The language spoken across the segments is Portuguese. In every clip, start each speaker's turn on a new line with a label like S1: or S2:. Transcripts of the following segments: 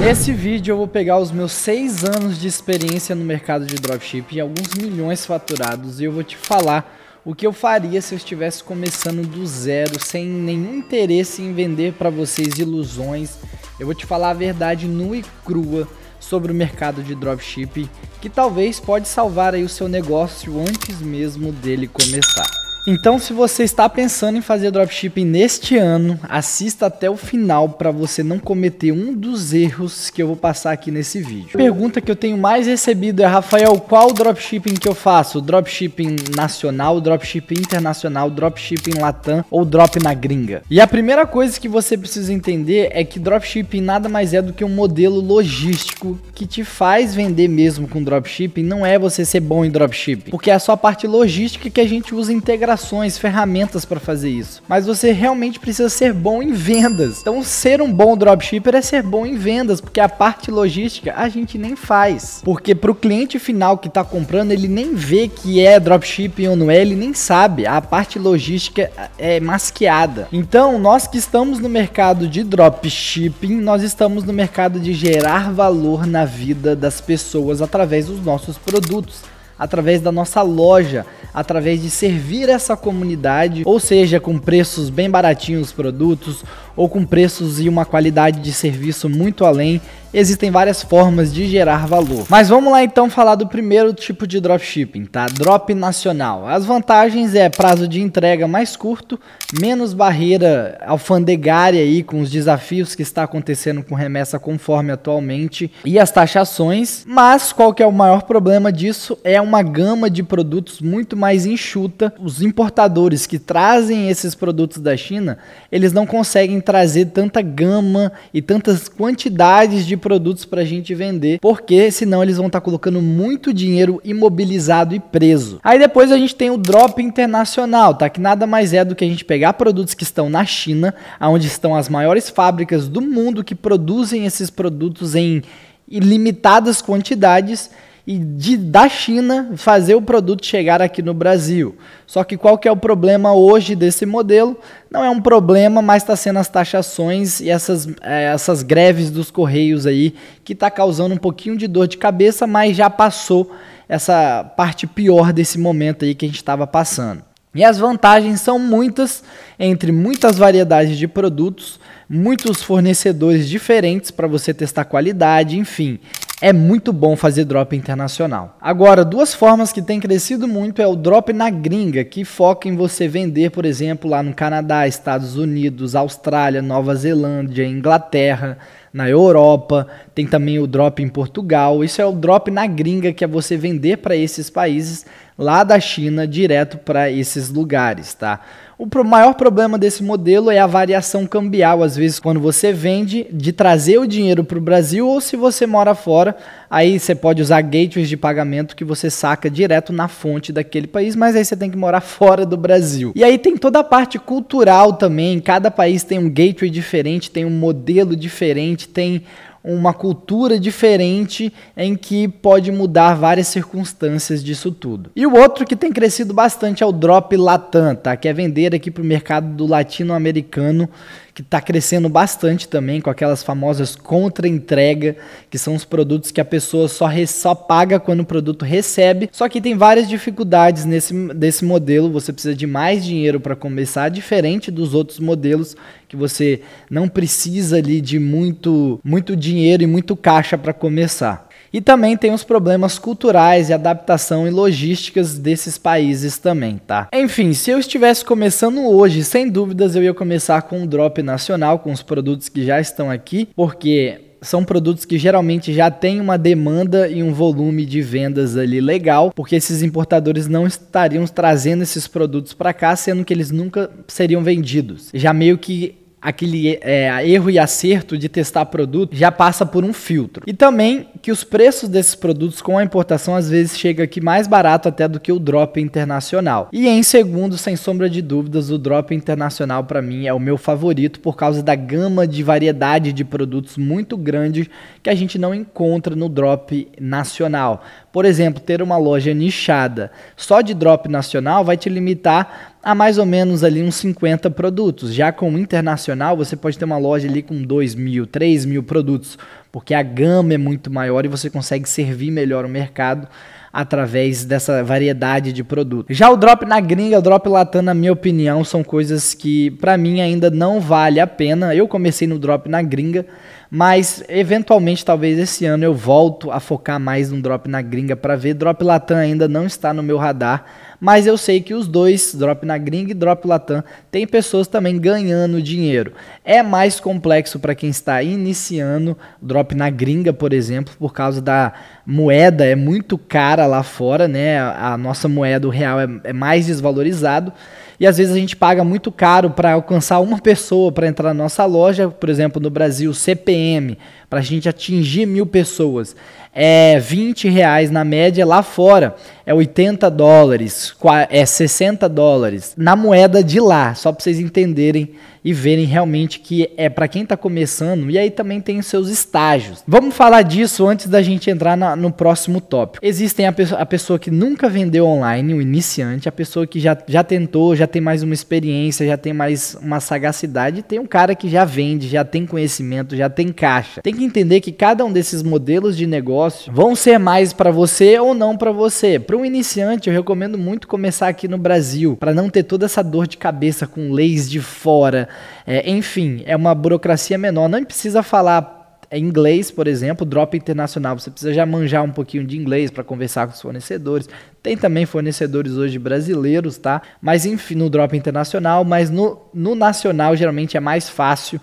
S1: Nesse vídeo eu vou pegar os meus 6 anos de experiência no mercado de dropship e alguns milhões faturados e eu vou te falar o que eu faria se eu estivesse começando do zero, sem nenhum interesse em vender para vocês ilusões. Eu vou te falar a verdade nua e crua sobre o mercado de dropship, que talvez pode salvar aí o seu negócio antes mesmo dele começar. Então, se você está pensando em fazer dropshipping neste ano, assista até o final para você não cometer um dos erros que eu vou passar aqui nesse vídeo. A pergunta que eu tenho mais recebido é, Rafael, qual dropshipping que eu faço? Dropshipping nacional, dropshipping internacional, dropshipping latam ou drop na gringa? E a primeira coisa que você precisa entender é que dropshipping nada mais é do que um modelo logístico que te faz vender mesmo com dropshipping, não é você ser bom em dropshipping, porque é só a parte logística que a gente usa integralmente operações, ferramentas para fazer isso. Mas você realmente precisa ser bom em vendas. Então, ser um bom dropshipper é ser bom em vendas, porque a parte logística a gente nem faz. Porque para o cliente final que está comprando, ele nem vê que é dropshipping ou não é, ele nem sabe. A parte logística é masqueada. Então, nós que estamos no mercado de dropshipping, nós estamos no mercado de gerar valor na vida das pessoas através dos nossos produtos, através da nossa loja, através de servir essa comunidade, ou seja, com preços bem baratinhos os produtos ou com preços e uma qualidade de serviço muito além, existem várias formas de gerar valor. Mas vamos lá então falar do primeiro tipo de dropshipping, tá? Drop nacional. As vantagens é prazo de entrega mais curto, menos barreira alfandegária aí com os desafios que está acontecendo com remessa conforme atualmente e as taxações, mas qual que é o maior problema disso? É uma gama de produtos muito mais enxuta. Os importadores que trazem esses produtos da China, eles não conseguem conseguem trazer tanta gama e tantas quantidades de produtos para a gente vender, porque senão eles vão estar tá colocando muito dinheiro imobilizado e preso. Aí depois a gente tem o drop internacional, tá? Que nada mais é do que a gente pegar produtos que estão na China, onde estão as maiores fábricas do mundo que produzem esses produtos em ilimitadas quantidades e de, da China fazer o produto chegar aqui no Brasil. Só que qual que é o problema hoje desse modelo? Não é um problema, mas está sendo as taxações e essas, é, essas greves dos correios aí que está causando um pouquinho de dor de cabeça, mas já passou essa parte pior desse momento aí que a gente estava passando. E as vantagens são muitas, entre muitas variedades de produtos, muitos fornecedores diferentes para você testar qualidade, enfim. É muito bom fazer drop internacional. Agora, duas formas que tem crescido muito é o drop na gringa, que foca em você vender, por exemplo, lá no Canadá, Estados Unidos, Austrália, Nova Zelândia, Inglaterra, na Europa, tem também o drop em Portugal. Isso é o drop na gringa, que é você vender para esses países lá da China direto para esses lugares, tá? O maior problema desse modelo é a variação cambial, às vezes quando você vende, de trazer o dinheiro para o Brasil ou se você mora fora, aí você pode usar gateways de pagamento que você saca direto na fonte daquele país, mas aí você tem que morar fora do Brasil. E aí tem toda a parte cultural também, cada país tem um gateway diferente, tem um modelo diferente, tem uma cultura diferente em que pode mudar várias circunstâncias disso tudo. E o outro que tem crescido bastante é o Drop Latam, tá? Que é vender aqui para o mercado do latino-americano, que está crescendo bastante também com aquelas famosas contra-entrega, que são os produtos que a pessoa só, re, só paga quando o produto recebe. Só que tem várias dificuldades nesse desse modelo, você precisa de mais dinheiro para começar, diferente dos outros modelos que você não precisa ali de muito, muito dinheiro e muito caixa para começar. E também tem os problemas culturais e adaptação e logísticas desses países também, tá? Enfim, se eu estivesse começando hoje, sem dúvidas eu ia começar com o drop nacional, com os produtos que já estão aqui, porque são produtos que geralmente já têm uma demanda e um volume de vendas ali legal, porque esses importadores não estariam trazendo esses produtos para cá, sendo que eles nunca seriam vendidos. Já meio que aquele é, erro e acerto de testar produto já passa por um filtro. E também que os preços desses produtos com a importação às vezes chega aqui mais barato até do que o drop internacional. E em segundo, sem sombra de dúvidas, o drop internacional para mim é o meu favorito por causa da gama de variedade de produtos muito grande que a gente não encontra no drop nacional. Por exemplo, ter uma loja nichada só de drop nacional vai te limitar a mais ou menos ali uns 50 produtos. Já com o internacional, você pode ter uma loja ali com 2 mil, 3 mil produtos, porque a gama é muito maior e você consegue servir melhor o mercado através dessa variedade de produtos. Já o drop na gringa, o drop latam, na minha opinião, são coisas que para mim ainda não vale a pena. Eu comecei no drop na gringa, mas eventualmente, talvez esse ano eu volto a focar mais num drop na gringa para ver. Drop Latam ainda não está no meu radar, mas eu sei que os dois, drop na gringa e drop Latam, tem pessoas também ganhando dinheiro. É mais complexo para quem está iniciando drop na gringa, por exemplo, por causa da moeda é muito cara lá fora, né? A nossa moeda, o real, é, é mais desvalorizado. E às vezes a gente paga muito caro para alcançar uma pessoa para entrar na nossa loja, por exemplo, no Brasil, CPM para a gente atingir mil pessoas, é 20 reais na média lá fora, é 80 dólares, é 60 dólares na moeda de lá, só para vocês entenderem e verem realmente que é para quem está começando e aí também tem os seus estágios. Vamos falar disso antes da gente entrar na, no próximo tópico. Existem a, a, pessoa que nunca vendeu online, o iniciante, a pessoa que já, já tentou, já tem mais uma experiência, já tem mais uma sagacidade, tem um cara que já vende, já tem conhecimento, já tem caixa. Tem que entender que cada um desses modelos de negócio vão ser mais para você ou não para você. Para um iniciante, eu recomendo muito começar aqui no Brasil, para não ter toda essa dor de cabeça com leis de fora. É, enfim, é uma burocracia menor. Não precisa falar é, inglês, por exemplo, drop internacional. Você precisa já manjar um pouquinho de inglês para conversar com os fornecedores. Tem também fornecedores hoje brasileiros, tá? Mas enfim, no drop internacional, mas no, no nacional geralmente é mais fácil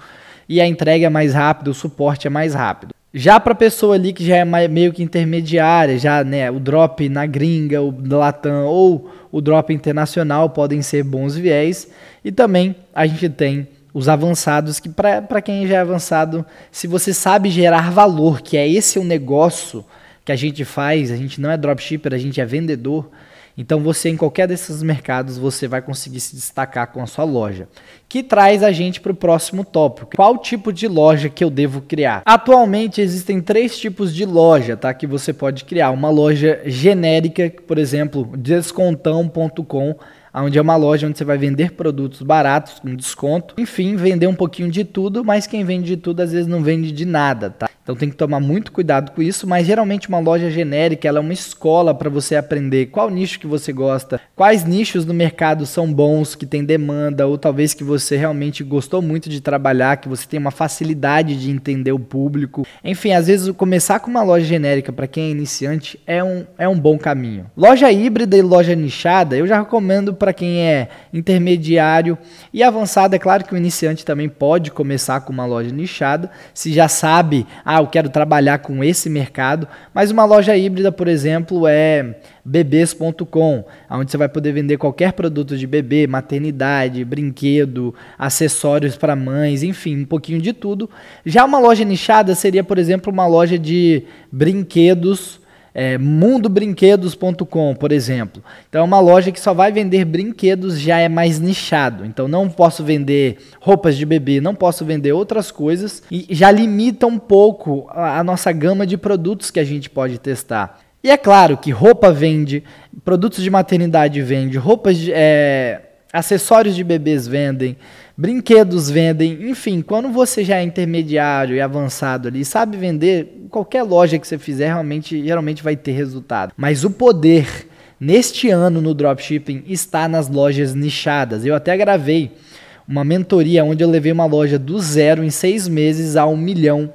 S1: e a entrega é mais rápida, o suporte é mais rápido. Já para pessoa ali que já é meio que intermediária, já né, o drop na gringa, o Latam ou o drop internacional podem ser bons viés. E também a gente tem os avançados, que para quem já é avançado, se você sabe gerar valor, que é esse o negócio que a gente faz, a gente não é dropshipper, a gente é vendedor. Então você em qualquer desses mercados você vai conseguir se destacar com a sua loja. Que traz a gente para o próximo tópico. Qual tipo de loja que eu devo criar? Atualmente existem três tipos de loja, tá? Que você pode criar. Uma loja genérica, por exemplo, descontão.com onde é uma loja onde você vai vender produtos baratos com desconto, enfim, vender um pouquinho de tudo, mas quem vende de tudo às vezes não vende de nada, tá? Então tem que tomar muito cuidado com isso, mas geralmente uma loja genérica ela é uma escola para você aprender qual nicho que você gosta, quais nichos no mercado são bons, que tem demanda, ou talvez que você realmente gostou muito de trabalhar, que você tem uma facilidade de entender o público. Enfim, às vezes começar com uma loja genérica para quem é iniciante é um, é um bom caminho. Loja híbrida e loja nichada eu já recomendo para quem é intermediário e avançado. É claro que o iniciante também pode começar com uma loja nichada, se já sabe a ah, ah, eu quero trabalhar com esse mercado, mas uma loja híbrida, por exemplo, é bebês.com, onde você vai poder vender qualquer produto de bebê, maternidade, brinquedo, acessórios para mães, enfim, um pouquinho de tudo. Já uma loja nichada seria, por exemplo, uma loja de brinquedos é, mundobrinquedos.com, por exemplo. Então é uma loja que só vai vender brinquedos, já é mais nichado. Então não posso vender roupas de bebê, não posso vender outras coisas e já limita um pouco a, a nossa gama de produtos que a gente pode testar. E é claro que roupa vende, produtos de maternidade vende, roupas de, é, acessórios de bebês vendem brinquedos vendem, enfim, quando você já é intermediário e avançado ali, sabe vender, qualquer loja que você fizer realmente geralmente vai ter resultado. Mas o poder neste ano no dropshipping está nas lojas nichadas. Eu até gravei uma mentoria onde eu levei uma loja do zero em seis meses a um milhão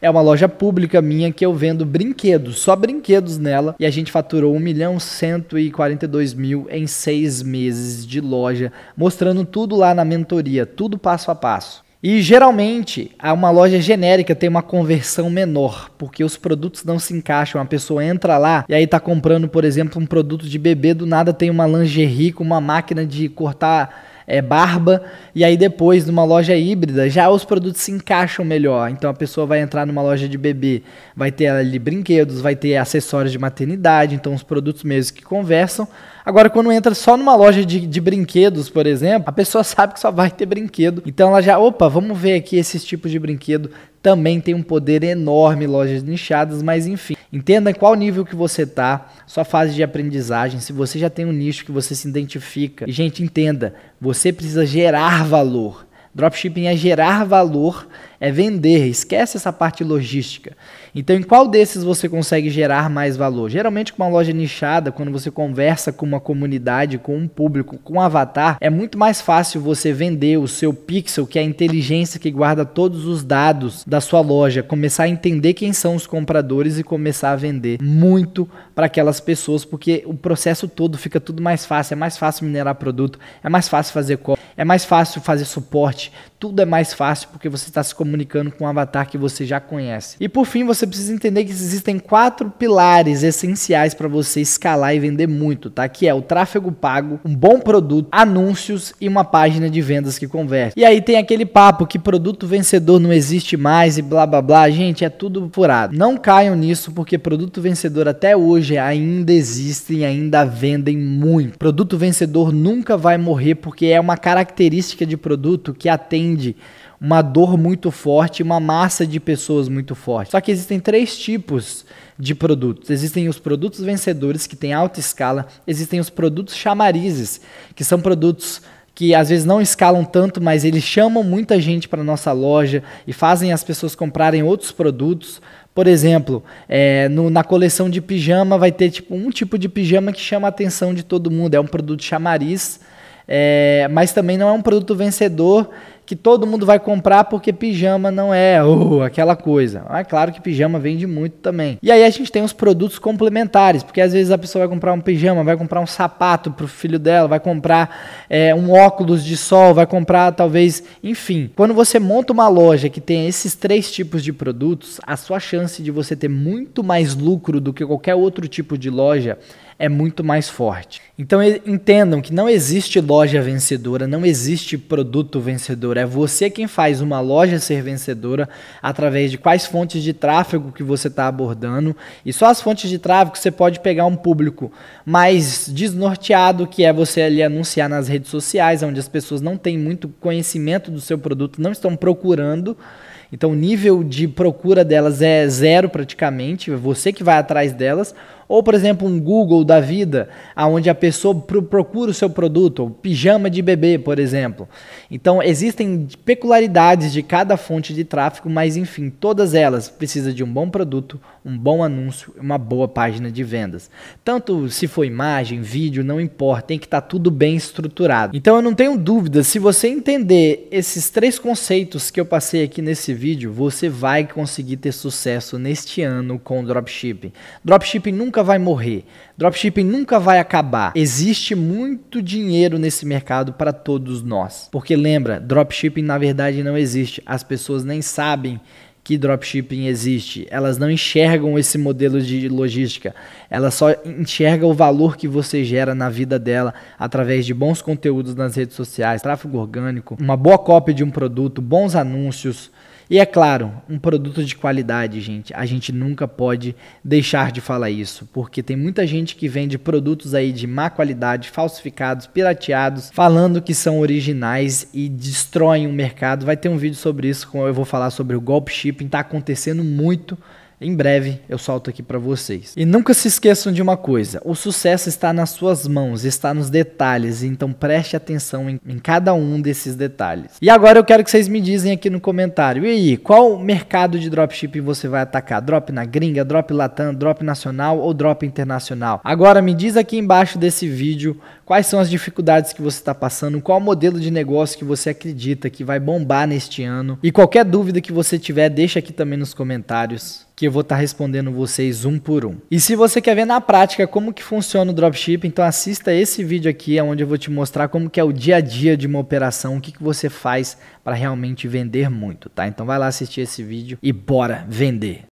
S1: é uma loja pública minha que eu vendo brinquedos, só brinquedos nela. E a gente faturou 1 milhão 142 mil em seis meses de loja, mostrando tudo lá na mentoria, tudo passo a passo. E geralmente, uma loja genérica tem uma conversão menor, porque os produtos não se encaixam. A pessoa entra lá e aí tá comprando, por exemplo, um produto de bebê, do nada tem uma lingerie com uma máquina de cortar é, barba, e aí depois numa loja híbrida já os produtos se encaixam melhor. Então a pessoa vai entrar numa loja de bebê, vai ter ali brinquedos, vai ter acessórios de maternidade, então os produtos mesmo que conversam. Agora, quando entra só numa loja de, de brinquedos, por exemplo, a pessoa sabe que só vai ter brinquedo. Então ela já, opa, vamos ver aqui esses tipos de brinquedo também tem um poder enorme lojas nichadas, mas enfim. Entenda qual nível que você tá, sua fase de aprendizagem, se você já tem um nicho que você se identifica. E, gente, entenda, você precisa gerar valor. Dropshipping é gerar valor é vender, esquece essa parte logística. Então, em qual desses você consegue gerar mais valor? Geralmente, com uma loja nichada, quando você conversa com uma comunidade, com um público, com um avatar, é muito mais fácil você vender o seu pixel, que é a inteligência que guarda todos os dados da sua loja, começar a entender quem são os compradores e começar a vender muito para aquelas pessoas, porque o processo todo fica tudo mais fácil, é mais fácil minerar produto, é mais fácil fazer qual, é mais fácil fazer suporte, tudo é mais fácil porque você está se comunicando com o um avatar que você já conhece. E por fim, você precisa entender que existem quatro pilares essenciais para você escalar e vender muito, tá? Que é o tráfego pago, um bom produto, anúncios e uma página de vendas que converte. E aí tem aquele papo que produto vencedor não existe mais e blá blá blá. Gente, é tudo furado. Não caiam nisso porque produto vencedor até hoje ainda existe e ainda vendem muito. Produto vencedor nunca vai morrer porque é uma característica de produto que atende uma dor muito forte, uma massa de pessoas muito forte. Só que existem três tipos de produtos. Existem os produtos vencedores, que têm alta escala, existem os produtos chamarizes, que são produtos que às vezes não escalam tanto, mas eles chamam muita gente para nossa loja e fazem as pessoas comprarem outros produtos. Por exemplo, é, no, na coleção de pijama vai ter tipo, um tipo de pijama que chama a atenção de todo mundo. É um produto chamariz, é, mas também não é um produto vencedor que todo mundo vai comprar porque pijama não é oh, aquela coisa. É claro que pijama vende muito também. E aí a gente tem os produtos complementares, porque às vezes a pessoa vai comprar um pijama, vai comprar um sapato para o filho dela, vai comprar é, um óculos de sol, vai comprar talvez, enfim. Quando você monta uma loja que tem esses três tipos de produtos, a sua chance de você ter muito mais lucro do que qualquer outro tipo de loja é muito mais forte. Então entendam que não existe loja vencedora, não existe produto vencedor. É você quem faz uma loja ser vencedora através de quais fontes de tráfego que você está abordando. E só as fontes de tráfego você pode pegar um público mais desnorteado, que é você ali anunciar nas redes sociais, onde as pessoas não têm muito conhecimento do seu produto, não estão procurando. Então o nível de procura delas é zero praticamente, é você que vai atrás delas, ou, por exemplo, um Google da vida, onde a pessoa procura o seu produto, pijama de bebê, por exemplo. Então, existem peculiaridades de cada fonte de tráfego, mas enfim, todas elas precisam de um bom produto, um bom anúncio uma boa página de vendas. Tanto se for imagem, vídeo, não importa, tem que estar tá tudo bem estruturado. Então, eu não tenho dúvida, se você entender esses três conceitos que eu passei aqui nesse vídeo, você vai conseguir ter sucesso neste ano com dropshipping. Dropshipping nunca nunca vai morrer. Dropshipping nunca vai acabar. Existe muito dinheiro nesse mercado para todos nós. Porque lembra, dropshipping na verdade não existe. As pessoas nem sabem que dropshipping existe. Elas não enxergam esse modelo de logística. Ela só enxerga o valor que você gera na vida dela através de bons conteúdos nas redes sociais, tráfego orgânico, uma boa cópia de um produto, bons anúncios, e é claro, um produto de qualidade, gente. A gente nunca pode deixar de falar isso, porque tem muita gente que vende produtos aí de má qualidade, falsificados, pirateados, falando que são originais e destroem o mercado. Vai ter um vídeo sobre isso, como eu vou falar sobre o golpe shipping, tá acontecendo muito em breve eu solto aqui para vocês. E nunca se esqueçam de uma coisa: o sucesso está nas suas mãos, está nos detalhes, então preste atenção em, em, cada um desses detalhes. E agora eu quero que vocês me dizem aqui no comentário: e aí, qual mercado de dropshipping você vai atacar? Drop na gringa, drop latam, drop nacional ou drop internacional? Agora me diz aqui embaixo desse vídeo quais são as dificuldades que você está passando, qual modelo de negócio que você acredita que vai bombar neste ano. E qualquer dúvida que você tiver, deixa aqui também nos comentários que eu vou estar tá respondendo vocês um por um. E se você quer ver na prática como que funciona o dropship, então assista esse vídeo aqui, é onde eu vou te mostrar como que é o dia a dia de uma operação, o que, que você faz para realmente vender muito, tá? Então vai lá assistir esse vídeo e bora vender!